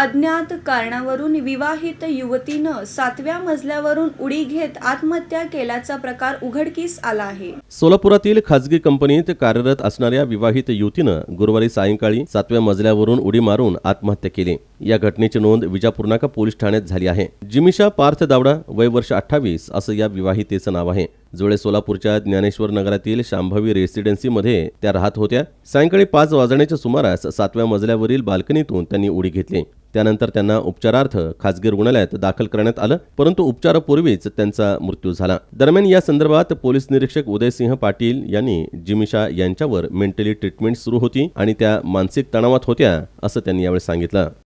अज्ञात कारणावरून विवाहित युवतीनं सातव्या मजल्यावरून उडी घेत आत्महत्या केल्याचा प्रकार उघडकीस आला आहे सोलापुरातील खाजगी कंपनीत कार्यरत असणाऱ्या विवाहित युवतीनं गुरुवारी सायंकाळी सातव्या मजल्यावरून उडी मारून आत्महत्या केली या घटनेची नोंद विजापूर नाका पोलीस ठाण्यात झाली आहे जिमिशा पार्थ दावडा वय वर्ष अठ्ठावीस असं या विवाहितेचं नाव आहे जुळे सोलापूरच्या ज्ञानेश्वर नगरातील शांभवी रेसिडेन्सीमध्ये त्या राहत होत्या सायंकाळी पाच वाजण्याच्या सुमारास सातव्या मजल्यावरील बाल्कनीतून त्यांनी उडी घेतली त्यानंतर त्यांना उपचारार्थ खासगी रुग्णालयात दाखल करण्यात आलं परंतु उपचारापूर्वीच त्यांचा मृत्यू झाला दरम्यान या संदर्भात पोलीस निरीक्षक उदयसिंह पाटील यांनी जिमिशा यांच्यावर मेंटली ट्रीटमेंट सुरू होती आणि त्या मानसिक तणावात होत्या असं त्यांनी यावेळी सांगितलं